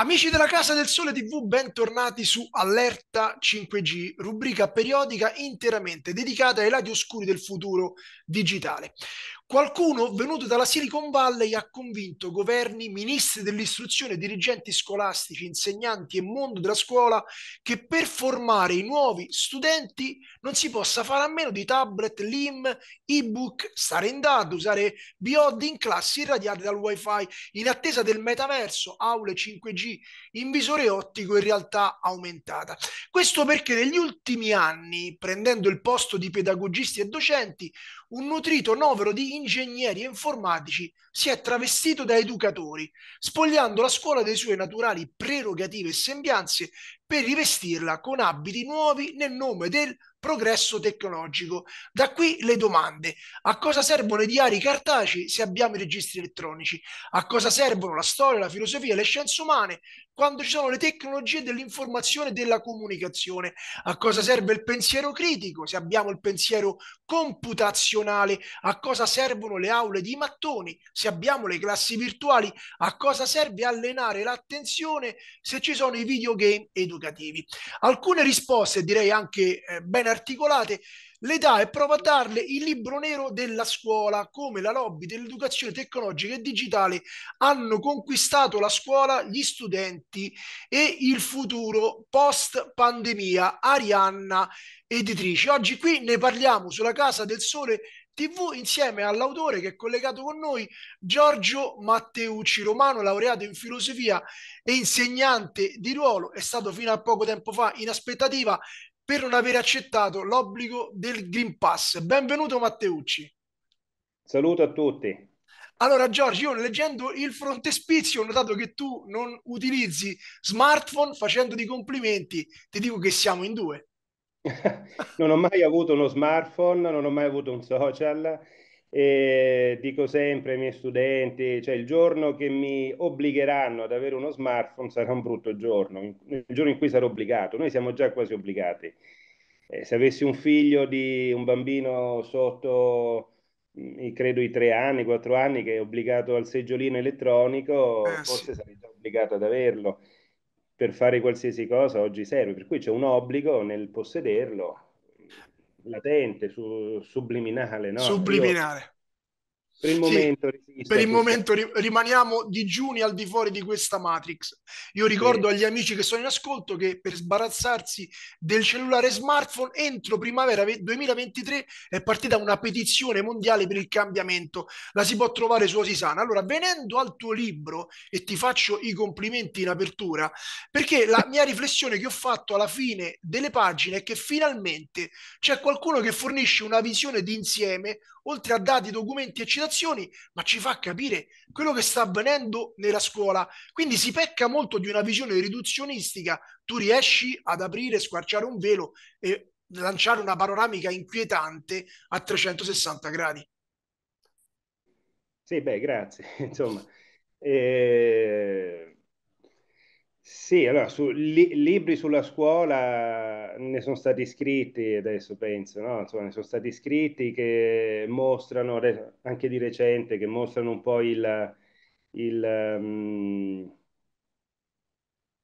Amici della Casa del Sole TV, bentornati su Allerta 5G, rubrica periodica interamente dedicata ai lati oscuri del futuro digitale. Qualcuno venuto dalla Silicon Valley ha convinto governi, ministri dell'istruzione, dirigenti scolastici, insegnanti e mondo della scuola che per formare i nuovi studenti non si possa fare a meno di tablet, LIM, ebook, stare in data, usare BOD in classi irradiate dal wifi, in attesa del metaverso, aule 5G in visore ottico e realtà aumentata. Questo perché negli ultimi anni, prendendo il posto di pedagogisti e docenti, un nutrito novero di ingegneri informatici si è travestito da educatori, spogliando la scuola delle sue naturali prerogative e sembianze per rivestirla con abiti nuovi nel nome del progresso tecnologico. Da qui le domande. A cosa servono i diari cartacei se abbiamo i registri elettronici? A cosa servono la storia, la filosofia, le scienze umane quando ci sono le tecnologie dell'informazione e della comunicazione? A cosa serve il pensiero critico se abbiamo il pensiero computazionale? A cosa servono le aule di mattoni se abbiamo le classi virtuali, a cosa serve allenare l'attenzione se ci sono i videogame educativi? Alcune risposte, direi anche eh, ben articolate, le dà e prova a darle il libro nero della scuola, come la lobby dell'educazione tecnologica e digitale hanno conquistato la scuola, gli studenti e il futuro post pandemia. Arianna editrice. Oggi qui ne parliamo sulla Casa del Sole TV insieme all'autore che è collegato con noi, Giorgio Matteucci Romano, laureato in filosofia e insegnante di ruolo, è stato fino a poco tempo fa in aspettativa per non aver accettato l'obbligo del Green Pass. Benvenuto Matteucci. Saluto a tutti. Allora Giorgio, io leggendo il frontespizio ho notato che tu non utilizzi smartphone facendo dei complimenti, ti dico che siamo in due. non ho mai avuto uno smartphone, non ho mai avuto un social e dico sempre ai miei studenti, cioè il giorno che mi obbligheranno ad avere uno smartphone sarà un brutto giorno, il giorno in cui sarò obbligato, noi siamo già quasi obbligati. Eh, se avessi un figlio di un bambino sotto mm, credo i tre anni, quattro anni che è obbligato al seggiolino elettronico, eh, forse sì. sarei già obbligato ad averlo per fare qualsiasi cosa oggi serve, per cui c'è un obbligo nel possederlo latente, su, subliminale. No? Subliminale. Per il momento, sì, per il momento ri- rimaniamo digiuni al di fuori di questa Matrix. Io ricordo sì. agli amici che sono in ascolto che per sbarazzarsi del cellulare smartphone entro primavera 2023 è partita una petizione mondiale per il cambiamento. La si può trovare su Osisana. Allora, venendo al tuo libro, e ti faccio i complimenti in apertura, perché la mia riflessione che ho fatto alla fine delle pagine è che finalmente c'è qualcuno che fornisce una visione d'insieme, oltre a dati, documenti e citazioni, ma ci fa capire quello che sta avvenendo nella scuola. Quindi si pecca molto di una visione riduzionistica. Tu riesci ad aprire, squarciare un velo e lanciare una panoramica inquietante a 360 gradi. Sì, beh, grazie. Insomma, eh, sì, allora, su, li, libri sulla scuola ne sono stati scritti adesso, penso, no? Insomma, ne sono stati scritti che mostrano, anche di recente, che mostrano un po' il... il um...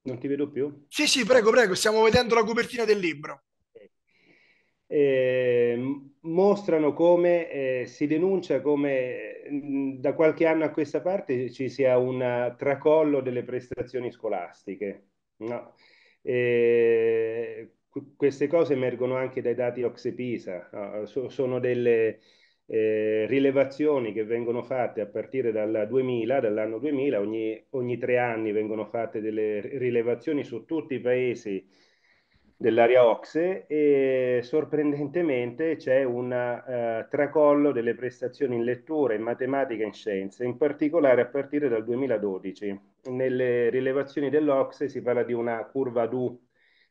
Non ti vedo più? Sì, sì, prego, prego, stiamo vedendo la copertina del libro. Eh, mostrano come eh, si denuncia come mh, mm, da qualche anno a questa parte ci sia un tracollo delle prestazioni scolastiche. No. E, queste cose emergono anche dai dati OXEPISA, no. so, sono delle eh, rilevazioni che vengono fatte a partire dal 2000, dall'anno 2000, ogni, ogni tre anni vengono fatte delle rilevazioni su tutti i paesi dell'area Ocse e sorprendentemente c'è un eh, tracollo delle prestazioni in lettura, in matematica e in scienze, in particolare a partire dal 2012. Nelle rilevazioni dell'Ocse si parla di una curva DU,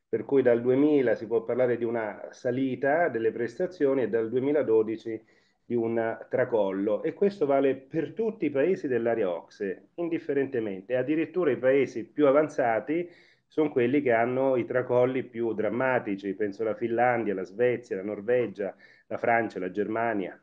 per cui dal 2000 si può parlare di una salita delle prestazioni e dal 2012 di un tracollo e questo vale per tutti i paesi dell'area Ocse, indifferentemente, addirittura i paesi più avanzati sono quelli che hanno i tracolli più drammatici, penso alla Finlandia, la Svezia, la Norvegia, la Francia, la Germania.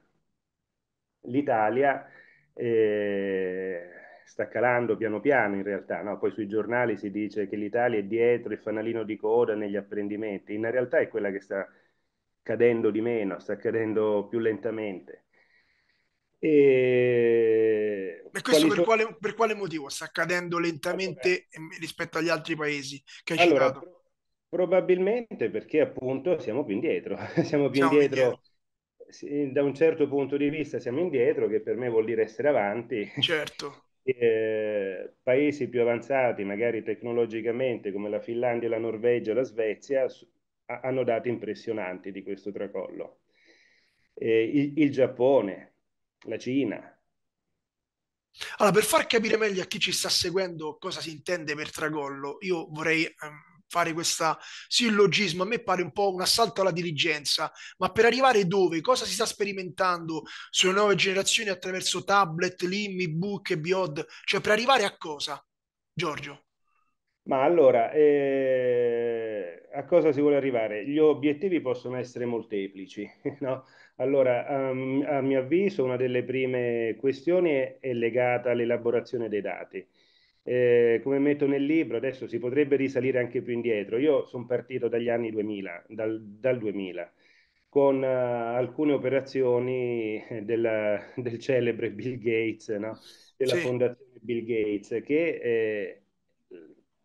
L'Italia eh, sta calando piano piano in realtà, no? poi sui giornali si dice che l'Italia è dietro, il fanalino di coda negli apprendimenti, in realtà è quella che sta cadendo di meno, sta cadendo più lentamente. E, e questo per, so... quale, per, quale, motivo sta accadendo lentamente allora. rispetto agli altri paesi che hai allora, citato? probabilmente perché appunto siamo più indietro, siamo più siamo indietro. indietro. Da un certo punto di vista siamo indietro, che per me vuol dire essere avanti. Certo. Eh, paesi più avanzati, magari tecnologicamente, come la Finlandia, la Norvegia, la Svezia, hanno date impressionanti di questo tracollo. Eh, il, il Giappone, la Cina. Allora, per far capire meglio a chi ci sta seguendo cosa si intende per tragollo, io vorrei um, fare questo sillogismo, a me pare un po' un assalto alla diligenza, ma per arrivare dove, cosa si sta sperimentando sulle nuove generazioni attraverso tablet, limmi, book e biod, cioè per arrivare a cosa, Giorgio? Ma allora, eh a cosa si vuole arrivare? Gli obiettivi possono essere molteplici. No? Allora, a, ehm, a mio avviso, una delle prime questioni è, è legata all'elaborazione dei dati. Eh, come metto nel libro, adesso si potrebbe risalire anche più indietro. Io sono partito dagli anni 2000, dal, dal 2000 con uh, alcune operazioni della, del celebre Bill Gates, no? della sì. fondazione Bill Gates, che eh,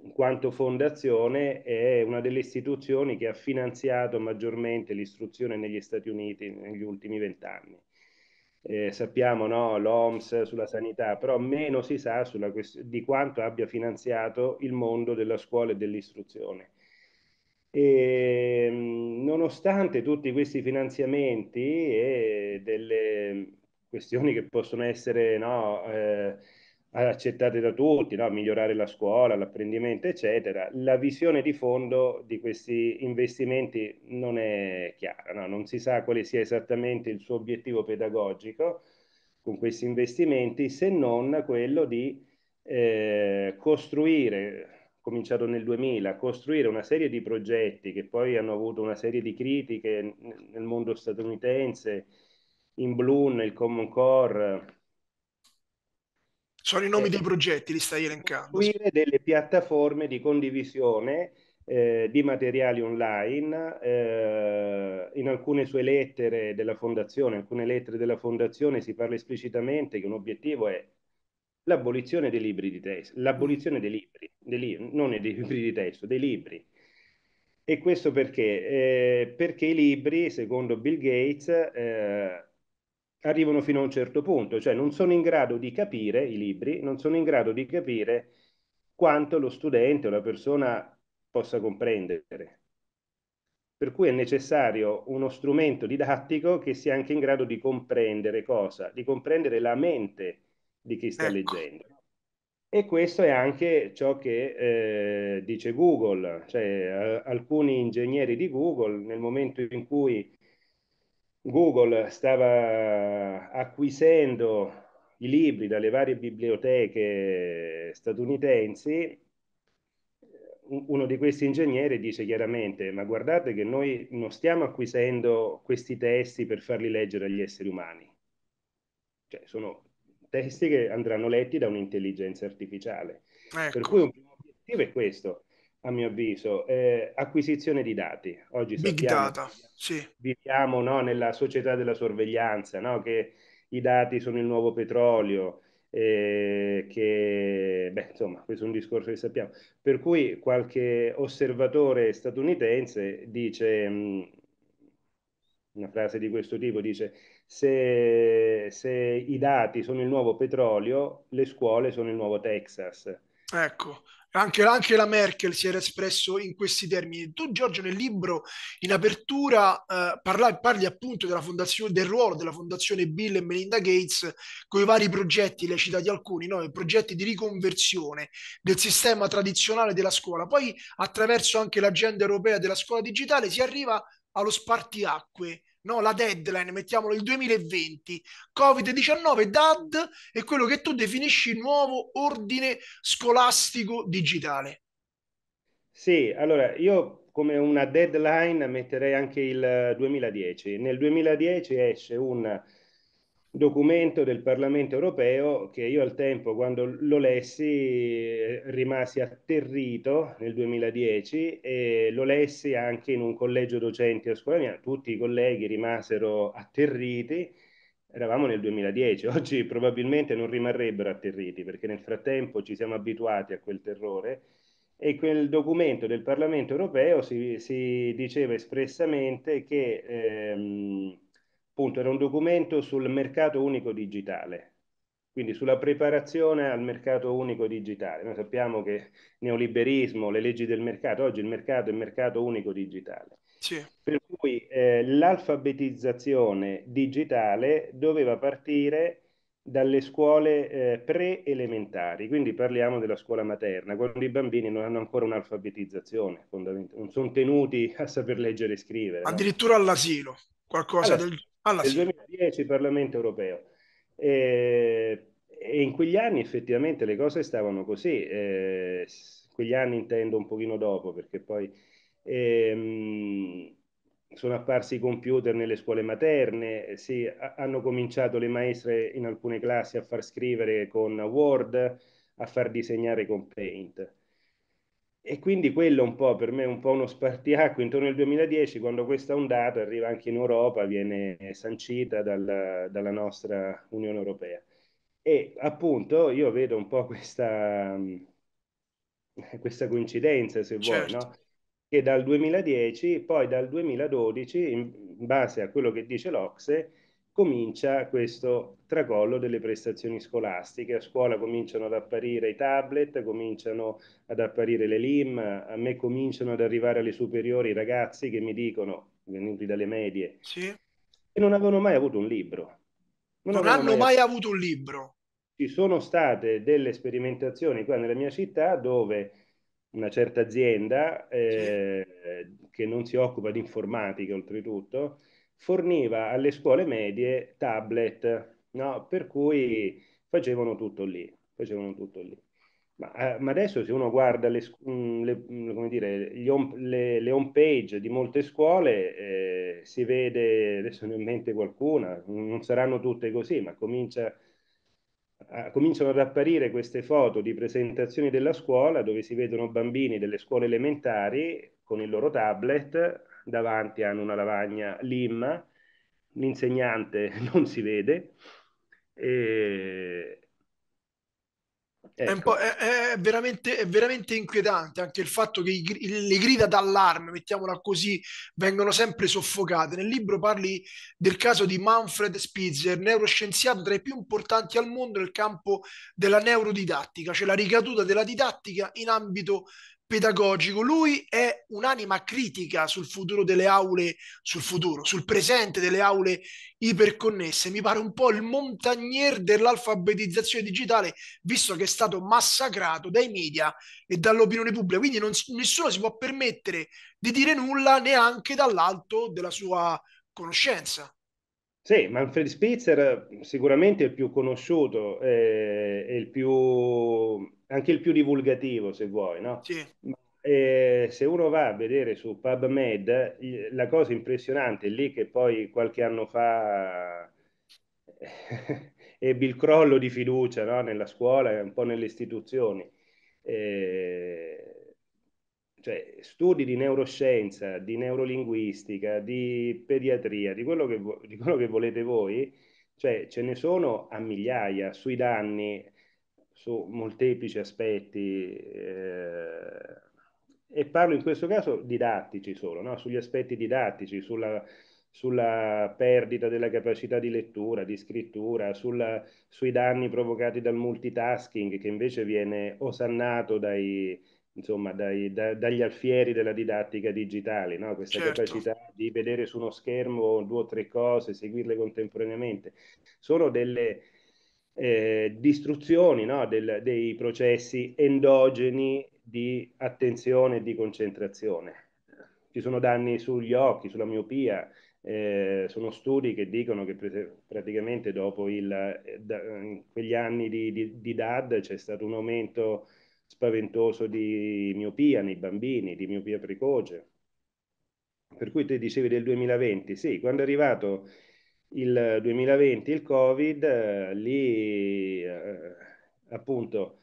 in quanto fondazione è una delle istituzioni che ha finanziato maggiormente l'istruzione negli Stati Uniti negli ultimi vent'anni. Eh, sappiamo no, l'OMS sulla sanità, però meno si sa quest- di quanto abbia finanziato il mondo della scuola e dell'istruzione. E, ehm, nonostante tutti questi finanziamenti e delle questioni che possono essere no, eh, accettate da tutti, no? migliorare la scuola, l'apprendimento, eccetera, la visione di fondo di questi investimenti non è chiara, no? non si sa quale sia esattamente il suo obiettivo pedagogico con questi investimenti, se non quello di eh, costruire, cominciato nel 2000, costruire una serie di progetti che poi hanno avuto una serie di critiche nel mondo statunitense, in Bloom, il Common Core, sono i nomi eh, dei progetti, li stai elencando. Costruire delle piattaforme di condivisione eh, di materiali online. Eh, in alcune sue lettere della fondazione, alcune lettere della fondazione si parla esplicitamente che un obiettivo è l'abolizione dei libri di testo, l'abolizione dei libri, dei libri non dei libri di testo, dei libri. E questo perché? Eh, perché i libri, secondo Bill Gates, eh, arrivano fino a un certo punto, cioè non sono in grado di capire i libri, non sono in grado di capire quanto lo studente o la persona possa comprendere. Per cui è necessario uno strumento didattico che sia anche in grado di comprendere cosa? Di comprendere la mente di chi sta ecco. leggendo. E questo è anche ciò che eh, dice Google, cioè eh, alcuni ingegneri di Google nel momento in cui Google stava acquisendo i libri dalle varie biblioteche statunitensi, uno di questi ingegneri dice chiaramente, ma guardate che noi non stiamo acquisendo questi testi per farli leggere agli esseri umani, cioè sono testi che andranno letti da un'intelligenza artificiale. Ecco. Per cui un primo obiettivo è questo, a mio avviso, eh, acquisizione di dati. Oggi Big sappiamo, data, sì. viviamo no, nella società della sorveglianza, no, che i dati sono il nuovo petrolio, eh, che, beh, insomma, questo è un discorso che sappiamo. Per cui qualche osservatore statunitense dice, mh, mm, una frase di questo tipo, dice, se, se i dati sono il nuovo petrolio, le scuole sono il nuovo Texas Ecco, anche, anche, la Merkel si era espresso in questi termini. Tu, Giorgio, nel libro in apertura eh, parla, parli appunto del ruolo della fondazione Bill e Melinda Gates con i vari progetti, le hai citati alcuni, no? I progetti di riconversione del sistema tradizionale della scuola. Poi, attraverso anche l'agenda europea della scuola digitale, si arriva allo spartiacque no? la deadline, mettiamolo il 2020, Covid-19, DAD e quello che tu definisci nuovo ordine scolastico digitale. Sì, allora io come una deadline metterei anche il 2010. Nel 2010 esce un documento del Parlamento europeo che io al tempo, quando lo lessi, rimasi atterrito nel 2010 e lo lessi anche in un collegio docenti a scuola mia. Tutti i colleghi rimasero atterriti. Eravamo nel 2010, oggi probabilmente non rimarrebbero atterriti perché nel frattempo ci siamo abituati a quel terrore e quel documento del Parlamento europeo si, si diceva espressamente che ehm, appunto era un documento sul mercato unico digitale, quindi sulla preparazione al mercato unico digitale. Noi sappiamo che neoliberismo, le leggi del mercato, oggi il mercato è il mercato unico digitale. Sì. Per cui eh, l'alfabetizzazione digitale doveva partire dalle scuole eh, pre-elementari, quindi parliamo della scuola materna, quando i bambini non hanno ancora un'alfabetizzazione, non sono tenuti a saper leggere e scrivere. Addirittura no? all'asilo, qualcosa allora, del alla ah, nel 2010 il Parlamento europeo. Eh, e in quegli anni effettivamente le cose stavano così, eh, quegli anni intendo un pochino dopo perché poi ehm, sono apparsi i computer nelle scuole materne, eh, sì, a- hanno cominciato le maestre in alcune classi a far scrivere con Word, a far disegnare con Paint. E quindi quello un po' per me è un po' uno spartiacque intorno al 2010, quando questa ondata arriva anche in Europa, viene sancita dal, dalla nostra Unione Europea. E appunto io vedo un po' questa, questa coincidenza, se certo. vuoi, no? Certo. che dal 2010, poi dal 2012, in base a quello che dice l'Ocse, comincia questo tracollo delle prestazioni scolastiche. A scuola cominciano ad apparire i tablet, cominciano ad apparire le LIM, a me cominciano ad arrivare alle superiori i ragazzi che mi dicono, venuti dalle medie, sì. che non avevano mai avuto un libro. Non, non hanno mai avuto un libro. Ci sono state delle sperimentazioni qua nella mia città dove una certa azienda eh, sì. che non si occupa di informatica oltretutto, forniva alle scuole medie tablet, no? per cui facevano tutto lì, facevano tutto lì. Ma, eh, ma adesso se uno guarda le, mm, le, mm, dire, le, le home page di molte scuole, eh, si vede, adesso ne ho in mente qualcuna, non saranno tutte così, ma comincia eh, cominciano ad apparire queste foto di presentazioni della scuola dove si vedono bambini delle scuole elementari con il loro tablet davanti hanno una lavagna Lim, l'insegnante non si vede. E... Ecco. È, un ecco. po', è, è, veramente, è veramente inquietante anche il fatto che i, le grida d'allarme, mettiamola così, vengono sempre soffocate. Nel libro parli del caso di Manfred Spitzer, neuroscienziato tra i più importanti al mondo nel campo della neurodidattica, cioè la ricaduta della didattica in ambito pedagogico, lui è un'anima critica sul futuro delle aule, sul futuro, sul presente delle aule iperconnesse, mi pare un po' il montagnier dell'alfabetizzazione digitale, visto che è stato massacrato dai media e dall'opinione pubblica, quindi non, nessuno si può permettere di dire nulla neanche dall'alto della sua conoscenza. Sì, Manfred Spitzer eh, sicuramente è il più conosciuto, eh, il più anche il più divulgativo se vuoi, no? Sì. E eh, se uno va a vedere su PubMed, la cosa impressionante è lì che poi qualche anno fa eh, ebbe il crollo di fiducia no? nella scuola e un po' nelle istituzioni. E... Eh, cioè, studi di neuroscienza, di neurolinguistica, di pediatria, di quello che, vo- di quello che volete voi, cioè, ce ne sono a migliaia sui danni su molteplici aspetti, eh, e parlo in questo caso didattici solo, no? sugli aspetti didattici, sulla, sulla, perdita della capacità di lettura, di scrittura, sulla, sui danni provocati dal multitasking che invece viene osannato dai, insomma, dai, da, dagli alfieri della didattica digitale, no? questa certo. capacità di vedere su uno schermo due o tre cose, seguirle contemporaneamente. Sono delle eh, distruzioni no, del, dei processi endogeni di attenzione e di concentrazione. Ci sono danni sugli occhi, sulla miopia, eh, sono studi che dicono che pre- praticamente dopo il, eh, da, eh, quegli anni di, di, di DAD c'è stato un aumento spaventoso di miopia nei bambini, di miopia precoce. Per cui tu dicevi del 2020, sì, quando è arrivato il 2020, il Covid, eh, lì eh, appunto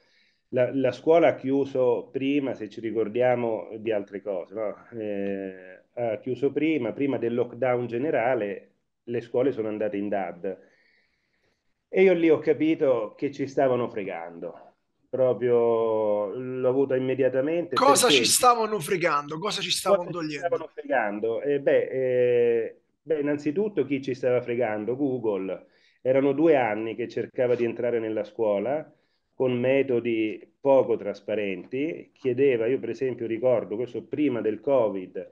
la, la, scuola ha chiuso prima, se ci ricordiamo di altre cose, no? eh, ha chiuso prima, prima del lockdown generale le scuole sono andate in DAD e io lì ho capito che ci stavano fregando. Proprio l'ho avuta immediatamente. Cosa ci stavano fregando? Cosa ci stavano cosa togliendo? Ci stavano fregando? Eh, beh, eh, Beh, innanzitutto chi ci stava fregando? Google. Erano due anni che cercava di entrare nella scuola con metodi poco trasparenti, chiedeva, io per esempio ricordo questo prima del Covid,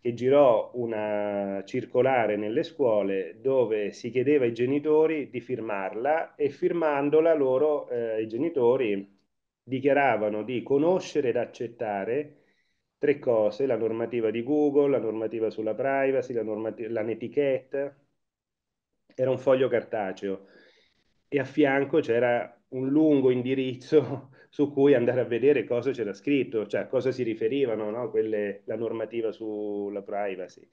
che girò una circolare nelle scuole dove si chiedeva ai genitori di firmarla e firmandola loro, eh, i genitori dichiaravano di conoscere ed accettare tre cose, la normativa di Google, la normativa sulla privacy, la, normativa, netichetta, era un foglio cartaceo e a fianco c'era un lungo indirizzo su cui andare a vedere cosa c'era scritto, cioè a cosa si riferivano no? Quelle, la normativa sulla privacy.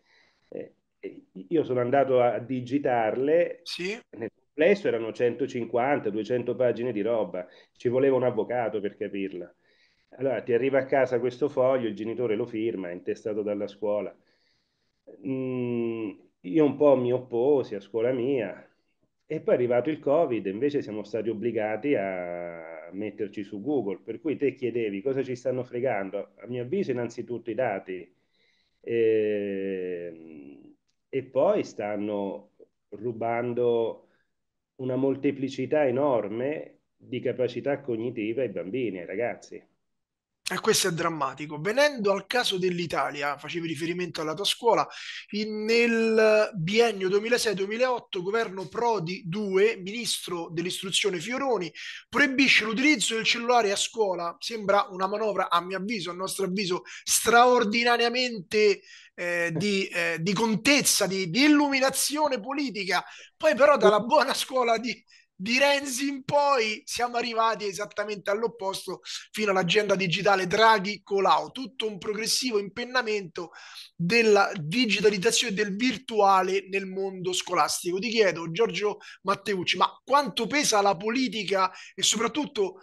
Eh, io sono andato a digitarle, sì. nel complesso erano 150-200 pagine di roba, ci voleva un avvocato per capirla. Allora ti arriva a casa questo foglio, il genitore lo firma, è intestato dalla scuola. Mm, io un po' mi opposi a scuola mia e poi è arrivato il Covid, invece siamo stati obbligati a metterci su Google, per cui te chiedevi cosa ci stanno fregando. A mio avviso innanzitutto i dati e, ehm, e poi stanno rubando una molteplicità enorme di capacità cognitiva ai bambini, ai ragazzi. E questo è drammatico. Venendo al caso dell'Italia, facevi riferimento alla tua scuola, in, nel biennio 2006-2008 governo Prodi 2, ministro dell'istruzione Fioroni, proibisce l'utilizzo del cellulare a scuola. Sembra una manovra, a mio avviso, a nostro avviso, straordinariamente eh, di, eh, di, contezza, di, di illuminazione politica. Poi però dalla buona scuola di di Renzi in poi siamo arrivati esattamente all'opposto fino all'agenda digitale Draghi-Colau, tutto un progressivo impennamento della digitalizzazione del virtuale nel mondo scolastico. Ti chiedo, Giorgio Matteucci, ma quanto pesa la politica e soprattutto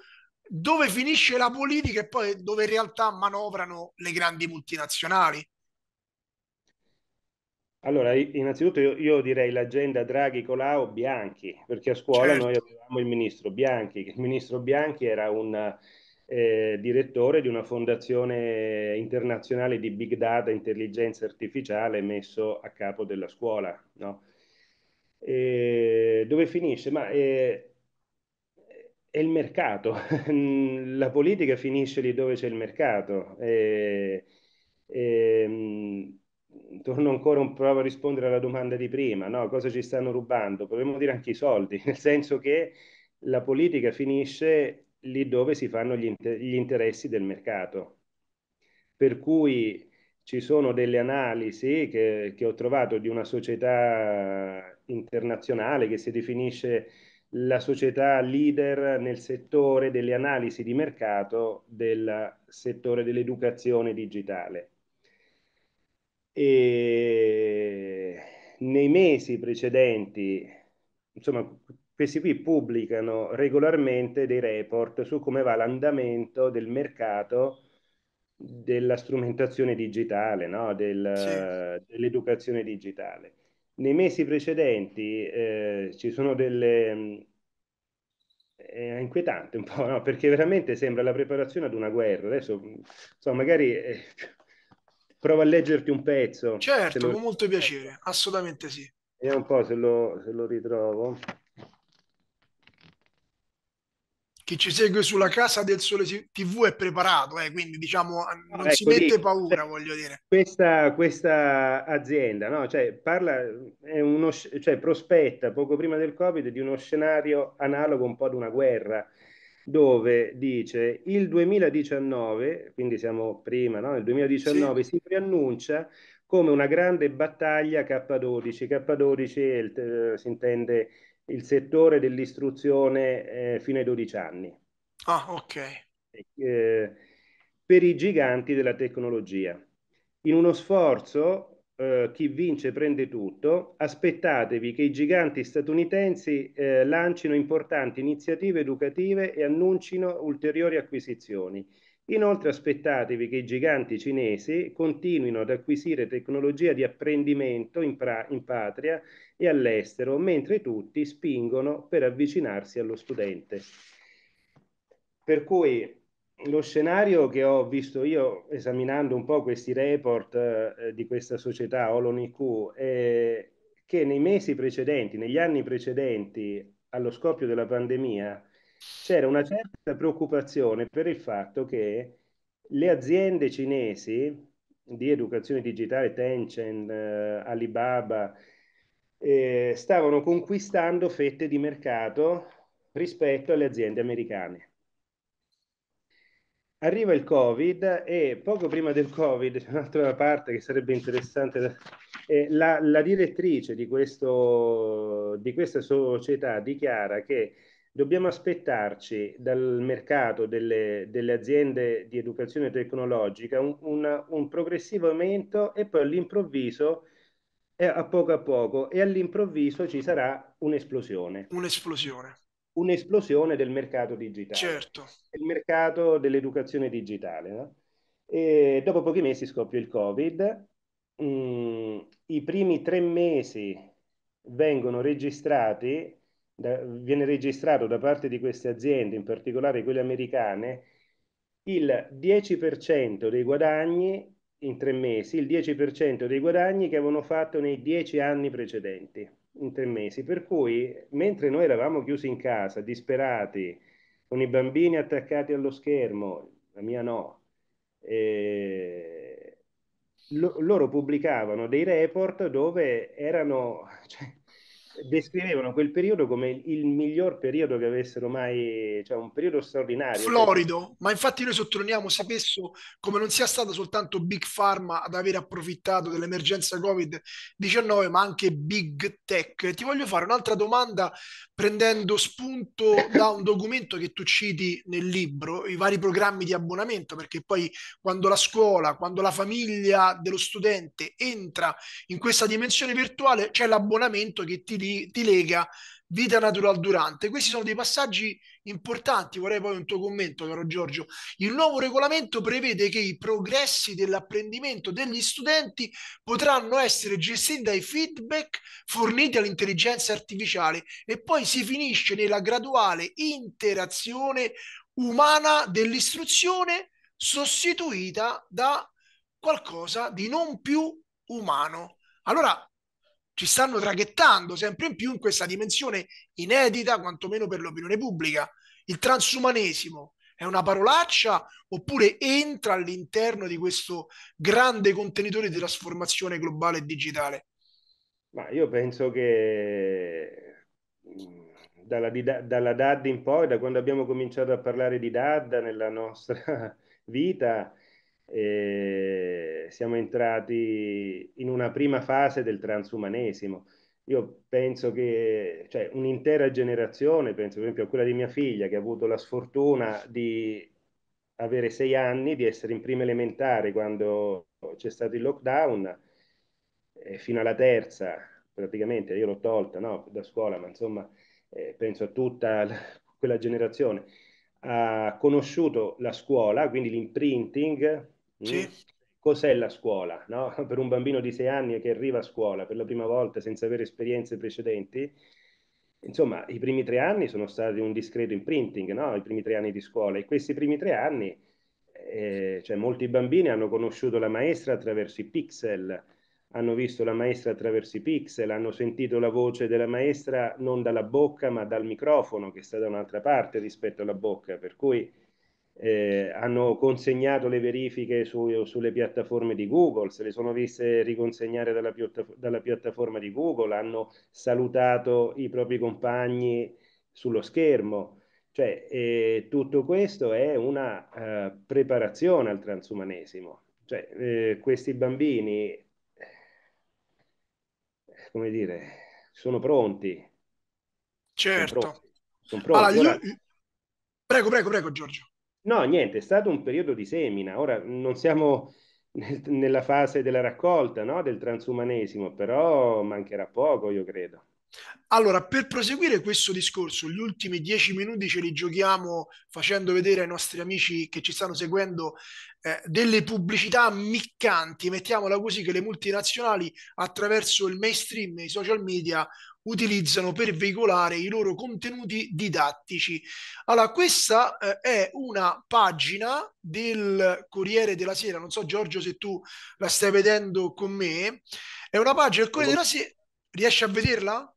dove finisce la politica e poi dove in realtà manovrano le grandi multinazionali? Allora, innanzitutto io, io direi l'agenda Draghi-Colau-Bianchi, perché a scuola certo. noi avevamo il ministro Bianchi, il ministro Bianchi era un eh, direttore di una fondazione internazionale di Big Data, intelligenza artificiale, messo a capo della scuola. No? E dove finisce? Ma eh, è il mercato, la politica finisce lì dove c'è il mercato. E, eh, e, ehm, torno ancora provo a rispondere alla domanda di prima, no? cosa ci stanno rubando? Proviamo a dire anche i soldi, nel senso che la politica finisce lì dove si fanno gli, inter gli interessi del mercato. Per cui ci sono delle analisi che, che ho trovato di una società internazionale che si definisce la società leader nel settore delle analisi di mercato del settore dell'educazione digitale e nei mesi precedenti, insomma, questi qui pubblicano regolarmente dei report su come va l'andamento del mercato della strumentazione digitale, no? Del, sì. dell'educazione digitale. Nei mesi precedenti eh, ci sono delle... è inquietante un po', no? perché veramente sembra la preparazione ad una guerra. Adesso, insomma, magari eh, prova a leggerti un pezzo. Certo, lo... con molto piacere, assolutamente sì. Vediamo un po' se lo, se lo ritrovo. Chi ci segue sulla Casa del Sole TV è preparato, eh, quindi diciamo non ecco si mette lì. paura, cioè, voglio dire. Questa, questa azienda no? cioè, parla, è uno, cioè, prospetta poco prima del Covid di uno scenario analogo un po' ad una guerra, dove dice il 2019, quindi siamo prima, no? nel 2019 sì. si preannuncia come una grande battaglia K12. K12 il, eh, si intende il settore dell'istruzione eh, fino ai 12 anni. Ah, ok. Eh, per i giganti della tecnologia. In uno sforzo eh, chi vince prende tutto, aspettatevi che i giganti statunitensi eh, lancino importanti iniziative educative e annuncino ulteriori acquisizioni. Inoltre aspettatevi che i giganti cinesi continuino ad acquisire tecnologia di apprendimento in, pra- in patria e all'estero, mentre tutti spingono per avvicinarsi allo studente. Per cui lo scenario che ho visto io esaminando un po' questi report eh, di questa società Oloniq è che nei mesi precedenti, negli anni precedenti allo scoppio della pandemia, c'era una certa preoccupazione per il fatto che le aziende cinesi di educazione digitale, Tencent, eh, Alibaba, eh, stavano conquistando fette di mercato rispetto alle aziende americane arriva il Covid e poco prima del Covid, c'è un'altra parte che sarebbe interessante, eh, la, la, direttrice di, questo, di questa società dichiara che dobbiamo aspettarci dal mercato delle, delle aziende di educazione tecnologica un, un, un progressivo aumento e poi all'improvviso eh, a poco a poco e all'improvviso ci sarà un'esplosione. Un'esplosione un'esplosione del mercato digitale, certo. il mercato dell'educazione digitale. No? E dopo pochi mesi scoppia il Covid, mm, i primi tre mesi vengono registrati, da, viene registrato da parte di queste aziende, in particolare quelle americane, il 10% dei guadagni in tre mesi, il 10% dei guadagni che avevano fatto nei dieci anni precedenti in tre mesi. Per cui, mentre noi eravamo chiusi in casa, disperati, con i bambini attaccati allo schermo, la mia no, eh, lo, loro pubblicavano dei report dove erano, cioè, descrivevano quel periodo come il miglior periodo che avessero mai, cioè un periodo straordinario. Florido, ma infatti noi sottolineiamo spesso come non sia stato soltanto Big Pharma ad aver approfittato dell'emergenza Covid-19, ma anche Big Tech. Ti voglio fare un'altra domanda prendendo spunto da un documento che tu citi nel libro, i vari programmi di abbonamento, perché poi quando la scuola, quando la famiglia dello studente entra in questa dimensione virtuale, c'è l'abbonamento che ti di, di Lega, vita natural durante. Questi sono dei passaggi importanti, vorrei poi un tuo commento, caro Giorgio. Il nuovo regolamento prevede che i progressi dell'apprendimento degli studenti potranno essere gestiti dai feedback forniti all'intelligenza artificiale e poi si finisce nella graduale interazione umana dell'istruzione sostituita da qualcosa di non più umano. Allora, ci stanno traghettando sempre in più in questa dimensione inedita, quantomeno per l'opinione pubblica. Il transumanesimo è una parolaccia oppure entra all'interno di questo grande contenitore di trasformazione globale e digitale? Ma io penso che mm, dalla, dalla DAD in poi, da quando abbiamo cominciato a parlare di DAD nella nostra vita, eh, siamo entrati in una prima fase del transumanesimo. Io penso che cioè, un'intera generazione, penso per esempio a quella di mia figlia che ha avuto la sfortuna di avere sei anni, di essere in prima elementare quando c'è stato il lockdown, eh, fino alla terza praticamente, io l'ho tolta no, da scuola, ma insomma eh, penso a tutta la, quella generazione, ha conosciuto la scuola, quindi l'imprinting sì. Mm? Cos'è la scuola? No? Per un bambino di sei anni che arriva a scuola per la prima volta senza avere esperienze precedenti, insomma, i primi tre anni sono stati un discreto imprinting, no? i primi tre anni di scuola, e questi primi tre anni, eh, cioè molti bambini hanno conosciuto la maestra attraverso i pixel, hanno visto la maestra attraverso i pixel, hanno sentito la voce della maestra non dalla bocca ma dal microfono che sta da un'altra parte rispetto alla bocca, per cui eh, hanno consegnato le verifiche su, sulle piattaforme di Google, se le sono viste riconsegnare dalla, dalla piattaforma di Google, hanno salutato i propri compagni sullo schermo. Cioè, eh, tutto questo è una eh, preparazione al transumanesimo. Cioè, eh, questi bambini, come dire, sono pronti. Certo. Sono pronti. Sono pronti. Allora, io... Prego, prego, prego, Giorgio. No, niente, è stato un periodo di semina. Ora non siamo nel- nella fase della raccolta, no? del transumanesimo, però mancherà poco, io credo. Allora, per proseguire questo discorso, gli ultimi dieci minuti ce li giochiamo facendo vedere ai nostri amici che ci stanno seguendo eh, delle pubblicità ammiccanti, mettiamola così, che le multinazionali attraverso il mainstream e i social media utilizzano per veicolare i loro contenuti didattici. Allora, questa eh, è una pagina del Corriere della Sera, non so Giorgio se tu la stai vedendo con me, è una pagina del Corriere della Sera, riesci a vederla?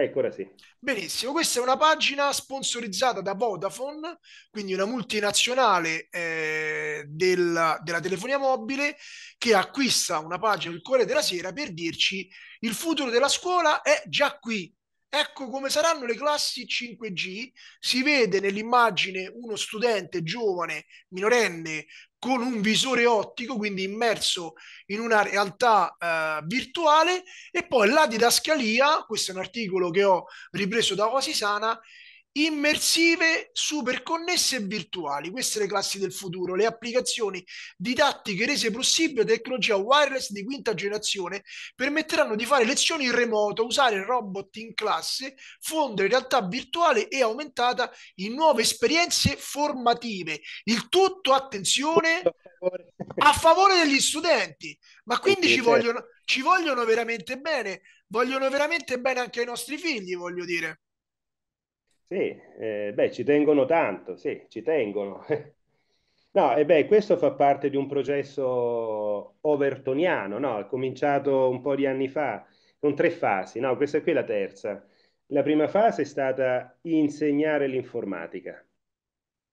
Ecco, eh, ora sì. Benissimo, questa è una pagina sponsorizzata da Vodafone, quindi una multinazionale eh, della, della, telefonia mobile che acquista una pagina del Corriere della Sera per dirci il futuro della scuola è già qui. Ecco come saranno le classi 5G. Si vede nell'immagine uno studente giovane, minorenne, con un visore ottico, quindi immerso in una realtà eh, virtuale, e poi la didascalia, questo è un articolo che ho ripreso da Quasisana, immersive, super connesse e virtuali. Queste le classi del futuro, le applicazioni didattiche rese possibili da tecnologia wireless di quinta generazione permetteranno di fare lezioni in remoto, usare robot in classe, fondere realtà virtuale e aumentata in nuove esperienze formative. Il tutto, attenzione, a favore degli studenti. Ma eh quindi ci certo. vogliono, ci vogliono veramente bene, vogliono veramente bene anche ai nostri figli, voglio dire. Sì, eh, beh, ci tengono tanto, sì, ci tengono. No, e beh, questo fa parte di un processo overtoniano, no? È cominciato un po' di anni fa, con tre fasi, no? questa qui è la terza. La prima fase è stata insegnare l'informatica,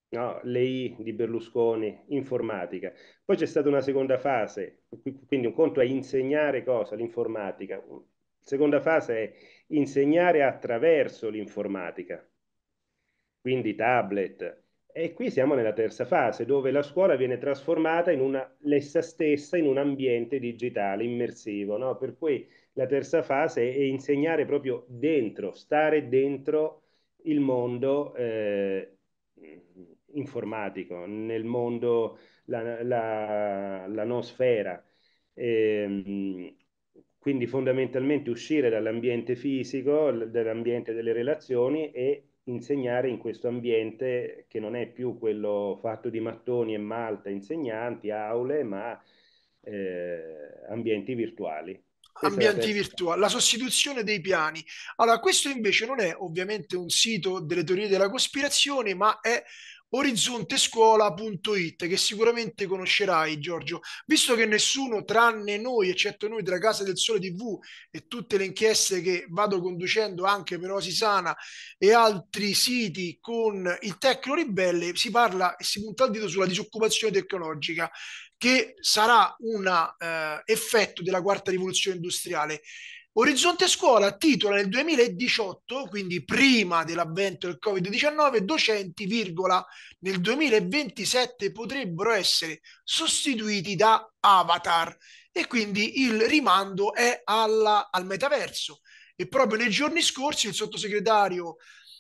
no? le I di Berlusconi, informatica. Poi c'è stata una seconda fase, quindi un conto è insegnare cosa? L'informatica. Seconda fase è insegnare attraverso l'informatica quindi tablet. E qui siamo nella terza fase, dove la scuola viene trasformata in una, essa stessa in un ambiente digitale, immersivo, no? per cui la terza fase è insegnare proprio dentro, stare dentro il mondo eh, informatico, nel mondo, la, la, la nosfera. E, ehm, quindi fondamentalmente uscire dall'ambiente fisico, dall'ambiente delle relazioni e insegnare in questo ambiente che non è più quello fatto di mattoni e malta, insegnanti, aule, ma eh, ambienti virtuali. Questa ambienti virtuali, la sostituzione dei piani. Allora, questo invece non è ovviamente un sito delle teorie della cospirazione, ma è orizzontescuola.it che sicuramente conoscerai Giorgio, visto che nessuno tranne noi, eccetto noi della Casa del Sole TV e tutte le inchieste che vado conducendo anche per Sana e altri siti con il Tecno Ribelle, si parla e si punta il dito sulla disoccupazione tecnologica che sarà un eh, effetto della quarta rivoluzione industriale. Orizzonte Scuola titola nel 2018, quindi prima dell'avvento del Covid-19, docenti, virgola, nel 2027 potrebbero essere sostituiti da avatar e quindi il rimando è alla, al metaverso. E proprio nei giorni scorsi il sottosegretario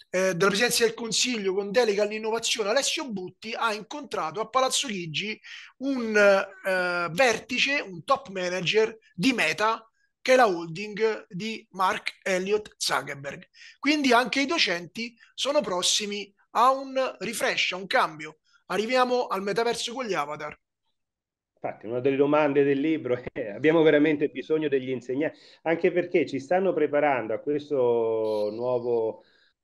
eh, della Presidenza del Consiglio con delega all'innovazione Alessio Butti ha incontrato a Palazzo Chigi un eh, vertice, un top manager di Meta, che è la holding di Mark Elliott Zuckerberg. Quindi anche i docenti sono prossimi a un refresh, a un cambio. Arriviamo al metaverso con gli avatar. Infatti, una delle domande del libro è abbiamo veramente bisogno degli insegnanti, anche perché ci stanno preparando a questo nuovo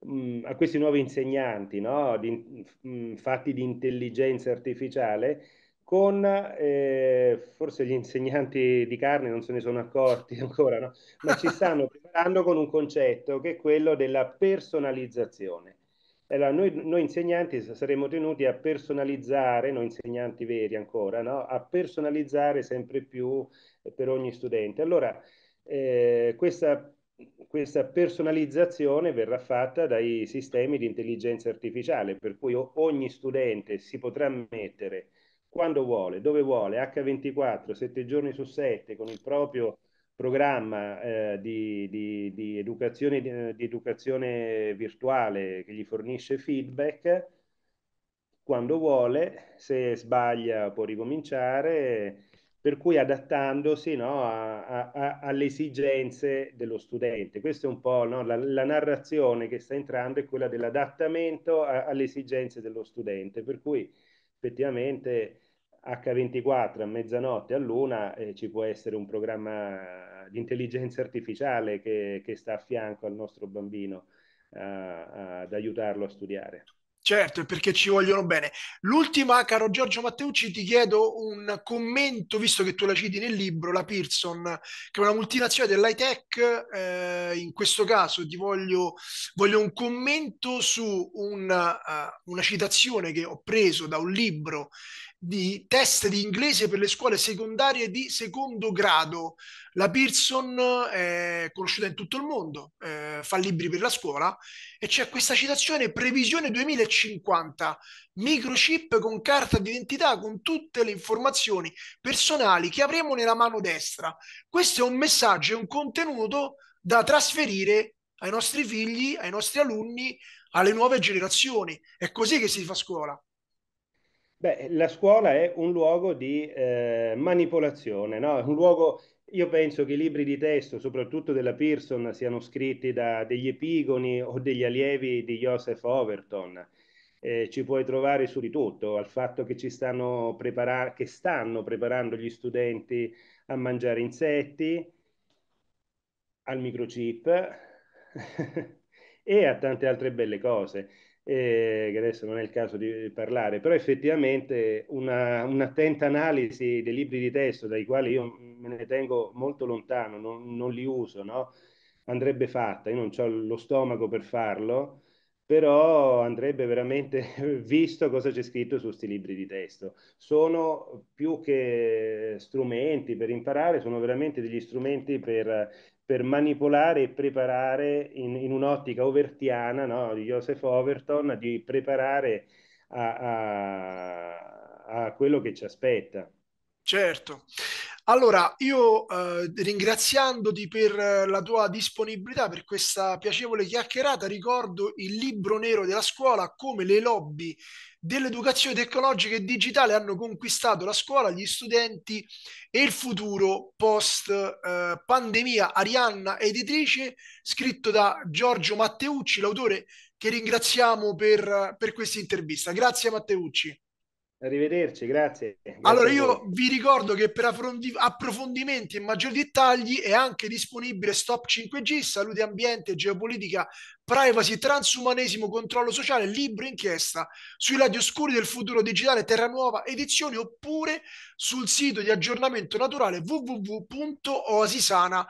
mm, a questi nuovi insegnanti no? di, mm, fatti di intelligenza artificiale con eh, forse gli insegnanti di carne non se ne sono accorti ancora, no? ma ci stanno preparando con un concetto che è quello della personalizzazione. Allora, noi, noi, insegnanti saremo tenuti a personalizzare, noi insegnanti veri ancora, no? a personalizzare sempre più eh, per ogni studente. Allora, eh, questa, questa, personalizzazione verrà fatta dai sistemi di intelligenza artificiale, per cui ogni studente si potrà mettere quando vuole, dove vuole, H24, sette giorni su sette, con il proprio programma eh, di, di, di, educazione, di, educazione, virtuale che gli fornisce feedback, quando vuole, se sbaglia può ricominciare, per cui adattandosi no, a, a, alle esigenze dello studente. Questa è un po' no, la, la, narrazione che sta entrando, è quella dell'adattamento a, alle esigenze dello studente, per cui effettivamente H24 a mezzanotte, all'una, eh, ci può essere un programma di intelligenza artificiale che, che sta a fianco al nostro bambino eh, ad aiutarlo a studiare. Certo, è perché ci vogliono bene. L'ultima, caro Giorgio Matteucci, ti chiedo un commento, visto che tu la citi nel libro, la Pearson, che è una multinazionale dell'high tech, eh, in questo caso ti voglio, voglio un commento su una, uh, eh, una citazione che ho preso da un libro di test di inglese per le scuole secondarie di secondo grado. La Pearson è conosciuta in tutto il mondo, eh, fa libri per la scuola e c'è questa citazione previsione 2050, microchip con carta d'identità con tutte le informazioni personali che avremo nella mano destra. Questo è un messaggio, è un contenuto da trasferire ai nostri figli, ai nostri alunni, alle nuove generazioni. È così che si fa scuola. Beh, la scuola è un luogo di eh, manipolazione, no? un luogo, io penso che i libri di testo, soprattutto della Pearson, siano scritti da degli epigoni o degli allievi di Joseph Overton. Eh, ci puoi trovare su di tutto, al fatto che, ci stanno, prepara- che stanno preparando gli studenti a mangiare insetti, al microchip e a tante altre belle cose eh, che adesso non è il caso di parlare, però effettivamente una, un'attenta analisi dei libri di testo, dai quali io me ne tengo molto lontano, non, non li uso, no? andrebbe fatta, io non ho lo stomaco per farlo, però andrebbe veramente visto cosa c'è scritto su questi libri di testo. Sono più che strumenti per imparare, sono veramente degli strumenti per per manipolare e preparare in, in un'ottica overtiana no, di Joseph Overton, di preparare a, a, a quello che ci aspetta. Certo, allora, io eh, ringraziandoti per eh, la tua disponibilità, per questa piacevole chiacchierata, ricordo il libro nero della scuola, come le lobby dell'educazione tecnologica e digitale hanno conquistato la scuola, gli studenti e il futuro post eh, pandemia. Arianna editrice, scritto da Giorgio Matteucci, l'autore che ringraziamo per, per questa intervista. Grazie Matteucci. Arrivederci, grazie. grazie allora io vi ricordo che per approfondimenti e maggiori dettagli è anche disponibile Stop 5G, salute ambiente, geopolitica, privacy, transumanesimo, controllo sociale, libro inchiesta sui lati oscuri del futuro digitale Terra Nuova edizioni oppure sul sito di aggiornamento naturale www.oasisana.com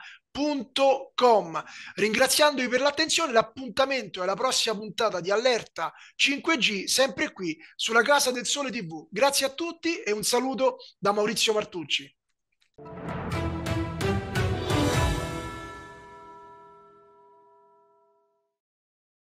com. Ringraziandovi per l'attenzione, l'appuntamento è alla prossima puntata di Allerta 5G, sempre qui sulla Casa del Sole TV. Grazie a tutti e un saluto da Maurizio Martucci.